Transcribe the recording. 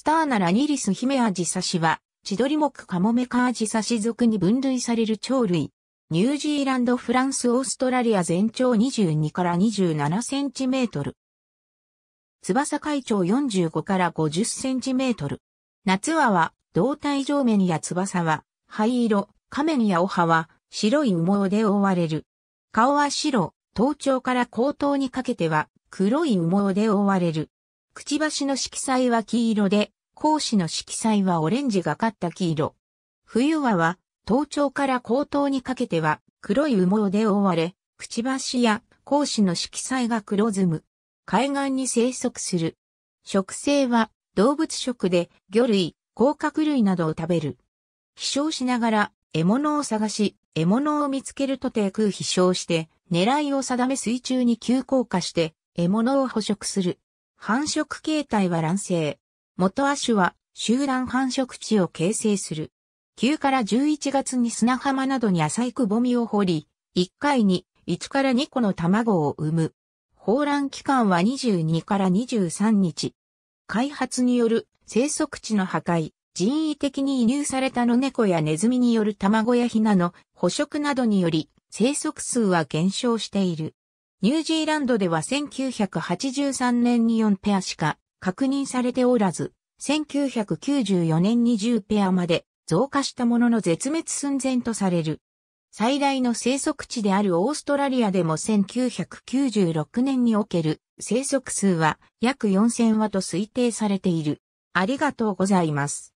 スターナラニリスヒメアジサシは、千鳥目カモメカアジサシ属に分類される鳥類。ニュージーランド、フランス、オーストラリア全長22から27センチメートル。翼海長45から50センチメートル。夏はは、胴体上面や翼は、灰色、仮面やお葉は、白い羽毛で覆われる。顔は白、頭頂から後頭にかけては、黒い羽毛で覆われる。くちばしの色彩は黄色で、講師の色彩はオレンジがかった黄色。冬はは、頭頂から後頭にかけては黒い羽毛で覆われ、くちばしや講師の色彩が黒ずむ。海岸に生息する。食性は動物食で魚類、甲殻類などを食べる。飛翔しながら獲物を探し、獲物を見つけると低空飛翔して、狙いを定め水中に急降下して、獲物を捕食する。繁殖形態は卵生。元亜種は集団繁殖地を形成する。9から11月に砂浜などに浅いくぼみを掘り、1回に1から2個の卵を産む。放卵期間は22から23日。開発による生息地の破壊、人為的に移入された野猫やネズミによる卵やヒナの捕食などにより生息数は減少している。ニュージーランドでは1983年に4ペアしか確認されておらず、1994年に10ペアまで増加したものの絶滅寸前とされる。最大の生息地であるオーストラリアでも1996年における生息数は約4000羽と推定されている。ありがとうございます。